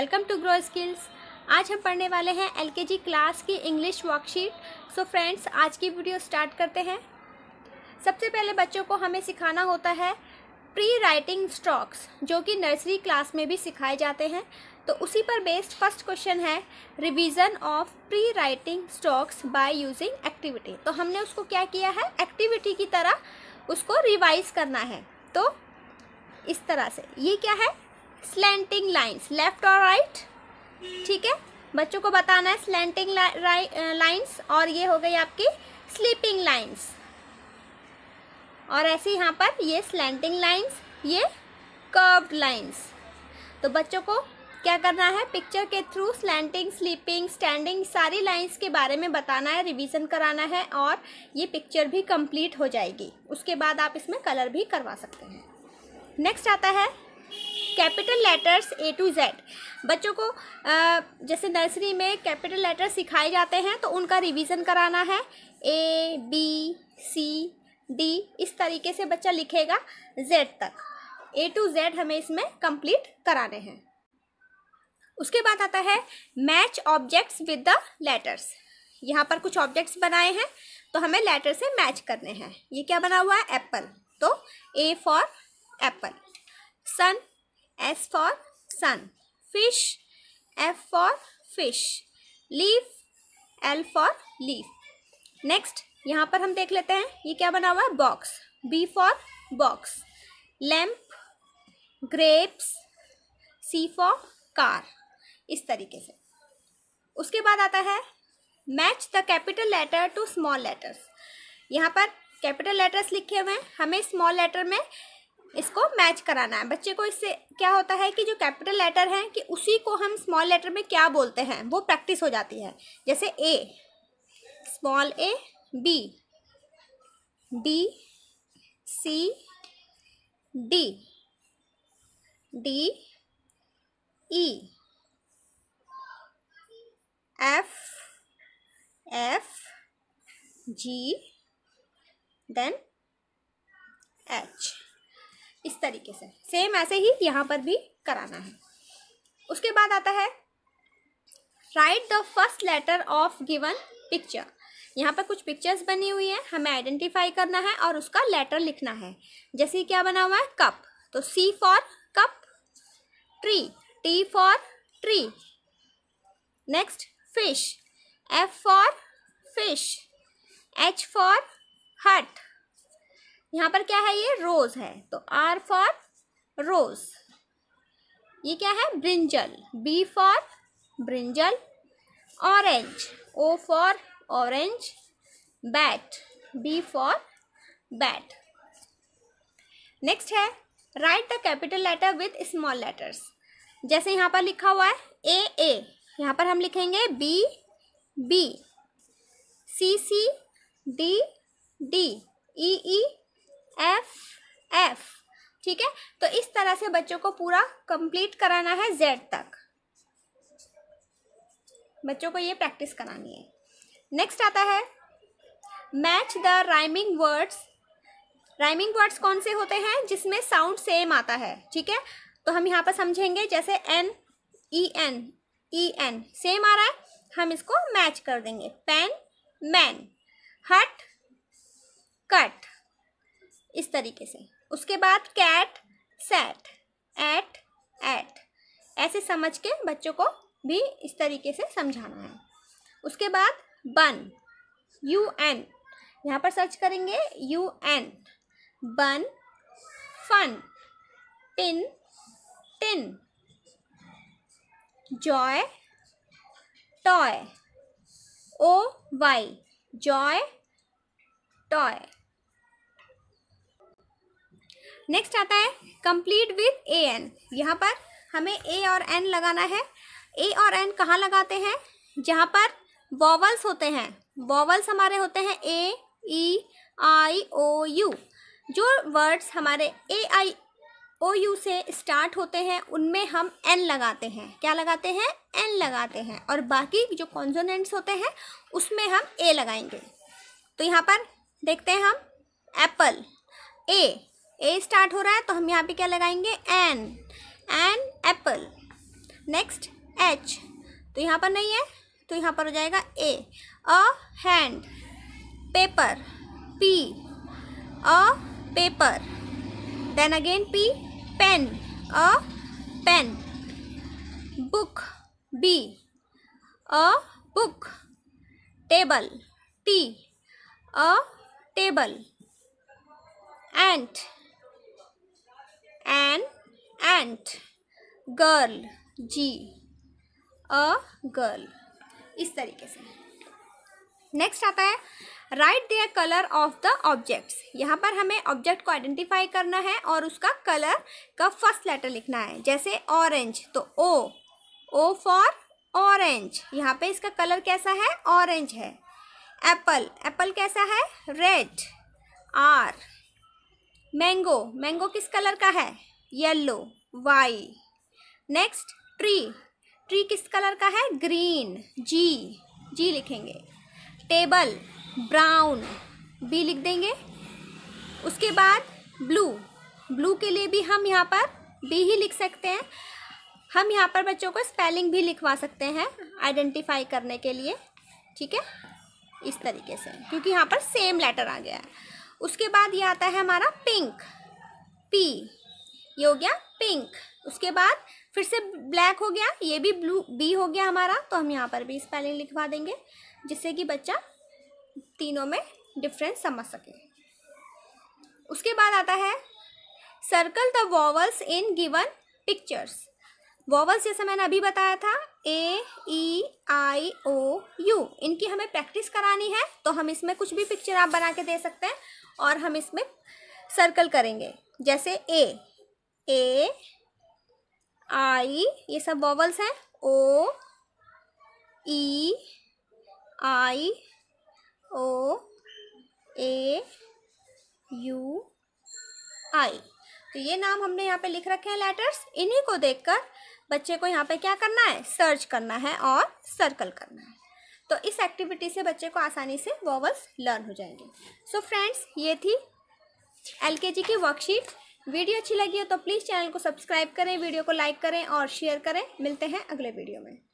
Welcome to grow skills आज हम पढ़ने वाले हैं एलकेजी क्लास की इंग्लिश वर्कशीट सो फ्रेंड्स आज की वीडियो स्टार्ट करते हैं सबसे पहले बच्चों को हमें सिखाना होता है प्री राइटिंग स्ट्रॉक्स जो कि नर्सरी क्लास में भी सिखाए जाते हैं तो उसी पर बेस्ड फर्स्ट क्वेश्चन है revision of pre writing strokes by using activity तो हमने उसको क्या किया है एक्टिविटी की तरह उसको रिवाइज करना है तो इस तरह से ये क्या है स्लेंटिंग लाइंस लेफ्ट और राइट ठीक है बच्चों को बताना है स्लेंटिंग लाइंस और ये हो गई आपकी स्लीपिंग लाइंस और ऐसे यहाँ पर ये स्लेंटिंग लाइंस ये कर्व्ड लाइंस तो बच्चों को क्या करना है पिक्चर के थ्रू स्लैंटिंग स्लीपिंग स्टैंडिंग सारी लाइंस के बारे में बताना है रिवीजन कराना है और ये पिक्चर भी कंप्लीट हो जाएगी उसके बाद आप इसमें कलर भी करवा सकते हैं नेक्स्ट आता है capital letters A to Z बच्चों को जैसे नर्सरी में कैपिटल लेटर्स सिखाए जाते हैं तो उनका रिवीजन कराना है ए बी सी डी इस तरीके से बच्चा लिखेगा जेड तक ए टू जेड हमें इसमें कंप्लीट कराने हैं उसके बाद आता है match objects with the letters यहाँ पर कुछ ऑब्जेक्ट्स बनाए हैं तो हमें लेटर से मैच करने हैं ये क्या बना हुआ है एप्पल तो A for apple sun S for sun. Fish. F for fish. Leaf. L for leaf. Next यहाँ पर हम देख लेते हैं ये क्या बना हुआ है box B for box lamp grapes C for car इस तरीके से उसके बाद आता है match the capital letter to small letters यहाँ पर कैपिटल लेटर्स लिखे हुए हैं हमें स्मॉल लेटर में इसको मैच कराना है बच्चे को इससे क्या होता है कि जो कैपिटल लेटर हैं कि उसी को हम स्मॉल लेटर में क्या बोलते हैं वो प्रैक्टिस हो जाती है जैसे A small A B B C D D E F F G then H इस तरीके से सेम ऐसे ही यहाँ पर भी कराना है उसके बाद आता है write the first letter of given picture यहाँ पर कुछ पिक्चर्स बनी हुई हैं हमें आइडेंटिफाई करना है और उसका लेटर लिखना है जैसे क्या बना हुआ है कप तो C for cup tree T for tree next fish F for fish H for hut यहाँ पर क्या है ये रोज है तो आर फॉर रोज ये क्या है brinjal B for brinjal orange O for orange bat B for bat next है write the capital letter with small letters जैसे यहाँ पर लिखा हुआ है ए ए यहाँ पर हम लिखेंगे B B C C D D E E F F ठीक है तो इस तरह से बच्चों को पूरा कंप्लीट कराना है जेड तक बच्चों को ये प्रैक्टिस करानी है नेक्स्ट आता है match the rhyming words rhyming words कौन से होते हैं जिसमें साउंड सेम आता है ठीक है तो हम यहाँ पर समझेंगे जैसे N E N E N same आ रहा है हम इसको मैच कर देंगे पेन मैन हट कट इस तरीके से उसके बाद कैट सेट एट एट ऐसे समझ के बच्चों को भी इस तरीके से समझाना है उसके बाद बन यू एन यहाँ पर सर्च करेंगे U N bun fun tin tin joy toy O Y joy toy next आता है कंप्लीट विथ ए एन यहाँ पर हमें ए और एन लगाना है ए और एन कहाँ लगाते हैं जहाँ पर वॉवल्स होते हैं वॉवल्स हमारे होते हैं ए ई आई ओ यू जो वर्ड्स हमारे ए आई ओ यू से स्टार्ट होते हैं उनमें हम एन लगाते हैं क्या लगाते हैं एन लगाते हैं और बाकी जो कॉन्जोनेंट्स होते हैं उसमें हम ए लगाएंगे तो यहाँ पर देखते हैं हम एप्पल ए ए स्टार्ट हो रहा है तो हम यहाँ पे क्या लगाएंगे N N apple next H तो यहाँ पर नहीं है तो यहाँ पर हो जाएगा A a hand paper P a paper then again P pen a pen book B a book table T a table and an ant girl g a girl इस तरीके से नेक्स्ट आता है write their colour of the objects यहाँ पर हमें object को identify करना है और उसका कलर का फर्स्ट लेटर लिखना है जैसे ऑरेंज तो ओ ओ फॉर ऑरेंज यहाँ पे इसका कलर कैसा है ऑरेंज है एप्पल एप्पल कैसा है रेड आर मैंगो मैंगो किस कलर का है yellow Y next tree tree किस कलर का है ग्रीन जी जी लिखेंगे टेबल ब्राउन बी लिख देंगे उसके बाद ब्लू ब्लू के लिए भी हम यहाँ पर बी ही लिख सकते हैं हम यहाँ पर बच्चों को स्पेलिंग भी लिखवा सकते हैं आइडेंटिफाई करने के लिए ठीक है इस तरीके से क्योंकि यहाँ पर सेम लेटर आ गया है उसके बाद ये आता है हमारा पिंक पी ये हो गया पिंक उसके बाद फिर से ब्लैक हो गया ये भी ब्लू बी हो गया हमारा तो हम यहाँ पर भी स्पेलिंग लिखवा देंगे जिससे कि बच्चा तीनों में डिफरेंस समझ सके उसके बाद आता है circle the vowels in given pictures vowels जैसे मैंने अभी बताया था ए ई आई ओ यू इनकी हमें प्रैक्टिस करानी है तो हम इसमें कुछ भी पिक्चर आप बना के दे सकते हैं और हम इसमें सर्कल करेंगे जैसे ए ए आई ये सब वॉवल्स हैं ओ ई आई ओ ए यू आई तो ये नाम हमने यहाँ पे लिख रखे हैं लेटर्स इन्हीं को देखकर बच्चे को यहाँ पे क्या करना है सर्च करना है और सर्कल करना है तो इस एक्टिविटी से बच्चे को आसानी से वॉवल्स लर्न हो जाएंगे सो so फ्रेंड्स ये थी एलकेजी की वर्कशीट वीडियो अच्छी लगी हो तो प्लीज़ चैनल को सब्सक्राइब करें वीडियो को लाइक करें और शेयर करें मिलते हैं अगले वीडियो में